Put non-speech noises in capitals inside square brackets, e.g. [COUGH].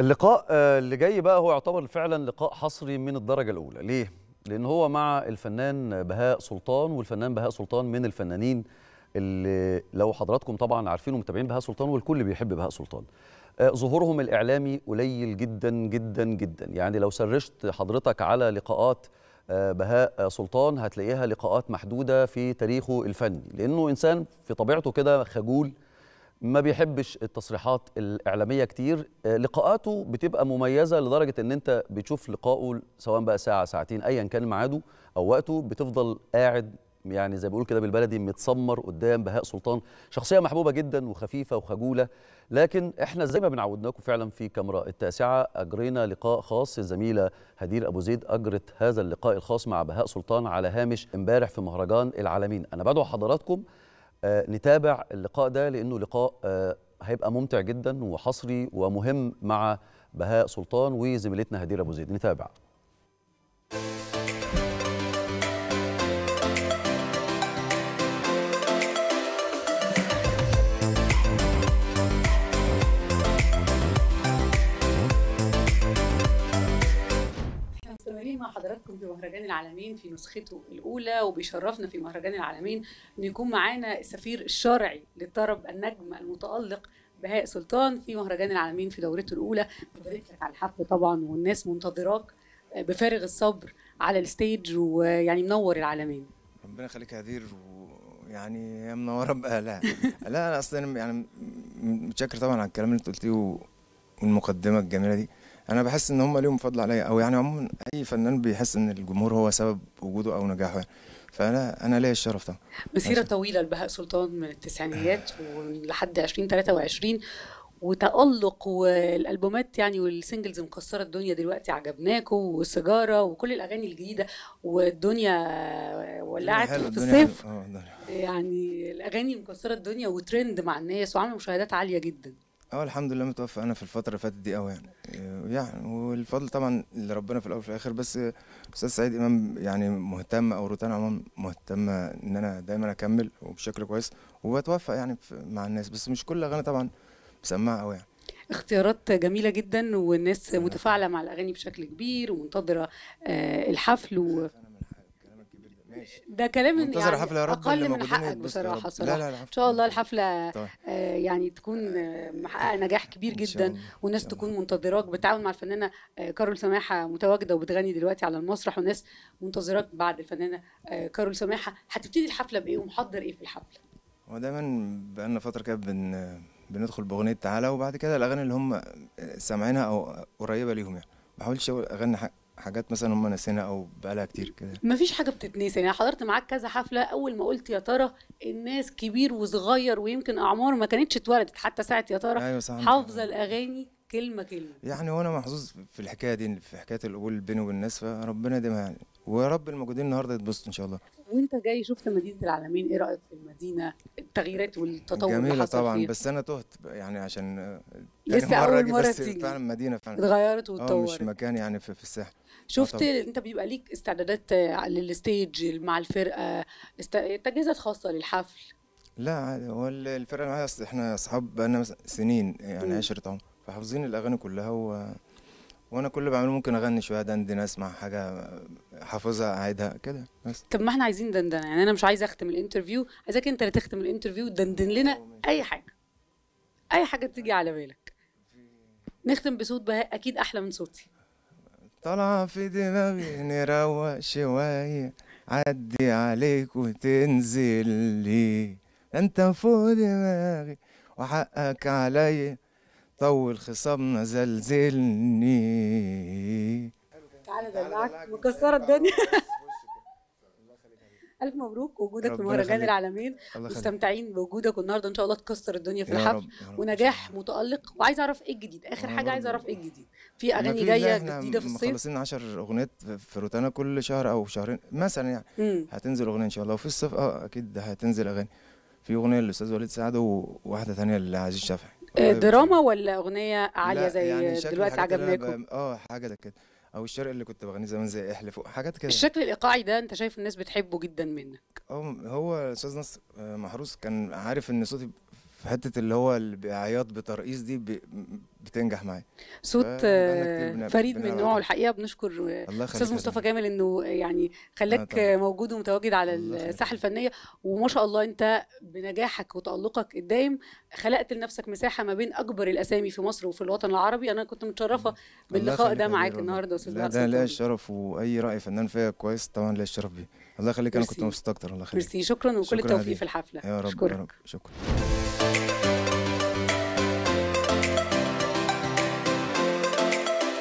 اللقاء آه، اللي جاي بقى هو يعتبر فعلا لقاء حصري من الدرجه الاولى ليه لان هو مع الفنان بهاء سلطان والفنان بهاء سلطان من الفنانين اللي لو حضراتكم طبعا عارفين ومتابعين بهاء سلطان والكل بيحب بهاء سلطان آه، ظهورهم الاعلامي قليل جدا جدا جدا يعني لو سرشت حضرتك على لقاءات آه، بهاء سلطان هتلاقيها لقاءات محدوده في تاريخه الفني لانه انسان في طبيعته كده خجول ما بيحبش التصريحات الاعلاميه كتير آه، لقاءاته بتبقى مميزه لدرجه ان انت بتشوف لقائه سواء بقى ساعه ساعتين ايا كان ميعاده او وقته بتفضل قاعد يعني زي بيقول كده بالبلدي متسمر قدام بهاء سلطان شخصيه محبوبه جدا وخفيفه وخجوله لكن احنا زي ما بنعودناكم فعلا في كاميرا التاسعه اجرينا لقاء خاص الزميله هدير ابو زيد اجرت هذا اللقاء الخاص مع بهاء سلطان على هامش امبارح في مهرجان العالمين انا بدعو حضراتكم آه، نتابع اللقاء ده لانه لقاء آه، هيبقى ممتع جدا وحصري ومهم مع بهاء سلطان وزميلتنا هدير ابو زيد نتابع مهرجان العالمين في نسخته الاولى وبيشرفنا في مهرجان العالمين ان يكون معانا السفير الشرعي للطرب النجم المتالق بهاء سلطان في مهرجان العالمين في دورته الاولى ببارك لك على الحفل طبعا والناس منتظراك بفارغ الصبر على الستيج ويعني منور العالمين ربنا يخليك يا هدير ويعني يا منوره بقى [LAUGHS] لا انا اصلا يعني متشكر طبعا على الكلام اللي انت قلتيه والمقدمه الجميله دي انا بحس ان هم ليهم فضل عليا او يعني عموما اي فنان بيحس ان الجمهور هو سبب وجوده او نجاحه فانا انا ليا الشرف طبعا مسيره طويله لبهاء سلطان من التسعينيات ولحد 2023 وتألق والالبومات يعني والسنجلز مكسره الدنيا دلوقتي عجبناكوا وسيجاره وكل الاغاني الجديده والدنيا ولعت في الصيف آه، يعني الاغاني مكسره الدنيا وترند مع الناس وعامله مشاهدات عاليه جدا اه الحمد لله متوفى انا في الفتره اللي فاتت دي قوي يعني آه، يعني والفضل طبعا لربنا في الاول وفي الاخر بس استاذ سعيد امام يعني مهتم او روتانا عموما مهتمه ان انا دايما اكمل وبشكل كويس وبتوفق يعني مع الناس بس مش كل اغاني طبعا مسمعه قوي يعني اختيارات جميلة جدا والناس متفاعلة مع الأغاني بشكل كبير ومنتظرة آه، الحفل و... ماشي ده كلام يعني الحفله يا رب اقل من حقك بصراحه صراحه لا لا ان شاء الله الحفله طيب. آه يعني تكون آه، محققه نجاح كبير جدا والناس تكون منتظراك بتعاون مع الفنانه آه كارول سماحه متواجده وبتغني دلوقتي على المسرح وناس منتظراك بعد الفنانه آه كارول سماحه هتبتدي الحفله بايه ومحضر ايه في الحفله؟ هو دايما بقالنا فتره كده بن بندخل باغنيه تعالى وبعد كده الاغاني اللي هم سامعينها او قريبه ليهم يعني ما بحاولش اغني حاجات مثلا هم ناسينا او بقالها كتير كده مفيش حاجه بتتنسي يعني حضرت معاك كذا حفله اول ما قلت يا ترى الناس كبير وصغير ويمكن اعمار ما كانتش اتولدت حتى ساعه يا ترى أيوة حافظه الاغاني كلمه كلمه يعني وانا محظوظ في الحكايه دي في حكايه القبول بيني وبين الناس فربنا يديمها يعني ويا رب الموجودين النهارده يتبسطوا ان شاء الله وانت جاي شفت مدينه العالمين ايه رايك في المدينه التغييرات والتطور جميله اللي حصل طبعا فيها. بس انا تهت يعني عشان لسه مرة اول مره بس تيجي فعلا مدينه فعلا اتغيرت آه، واتطورت مش مكان يعني في, في الساحل آه، شفت انت بيبقى ليك استعدادات آه، للستيج مع الفرقه است... تجهيزات خاصه للحفل لا عادي هو الفرقه معايا احنا اصحاب بقالنا سنين يعني عشرة عمر فحافظين الاغاني كلها و... وانا كل اللي بعمله ممكن اغني شويه دندن اسمع حاجه حافظها اعيدها كده بس طب ما احنا عايزين دندنه يعني انا مش عايزه اختم الانترفيو عايزاك انت اللي تختم الانترفيو وتدندن لنا اي حاجه اي حاجه تيجي على بالك نختم بصوت بهاء اكيد احلى من صوتي طالعه في دماغي نروق شويه عدي عليك وتنزل لي انت فوق دماغي وحقك عليا طول خصامنا زلزلني تعالى ادلعك مكسره الدنيا [LAUGHS] الف مبروك وجودك في مهرجان العالمين مستمتعين بوجودك والنهارده ان شاء الله تكسر الدنيا في الحفل ونجاح متالق وعايز اعرف ايه الجديد اخر حاجه عايز اعرف ايه الجديد في اغاني جايه جديده في الصيف مخلصين 10 اغنيات في روتانا كل شهر او شهرين مثلا يعني هتنزل اغنيه ان شاء الله وفي الصيف اه اكيد هتنزل اغاني في اغنيه للاستاذ وليد سعد وواحده ثانيه لعزيز شافعي آه، دراما ولا اغنيه عاليه زي يعني دلوقتي عجبناكم اه حاجه كده او الشرق اللي كنت بغنيه زمان زي احلف حاجات كده الشكل الايقاعي ده انت شايف الناس بتحبه جدا منك اه هو الاستاذ نصر آه، محروس كان عارف ان صوتي في حته اللي هو اللي بترقيص دي بتنجح معايا صوت فريد من نوعه الحقيقه بنشكر استاذ مصطفى جمال انه يعني خلاك موجود ومتواجد على الساحه الفنيه وما شاء الله انت بنجاحك وتالقك الدائم خلقت لنفسك مساحه ما بين اكبر الاسامي في مصر وفي الوطن العربي انا كنت متشرفه باللقاء ده معاك النهارده استاذ لا ده ليا الشرف واي راي فنان فيا كويس طبعا ليا الشرف بيه الله يخليك انا كنت مبسوط اكتر الله يخليك ميرسي شكرا وكل التوفيق في الحفله يا رب شكرا. يا رب شكرا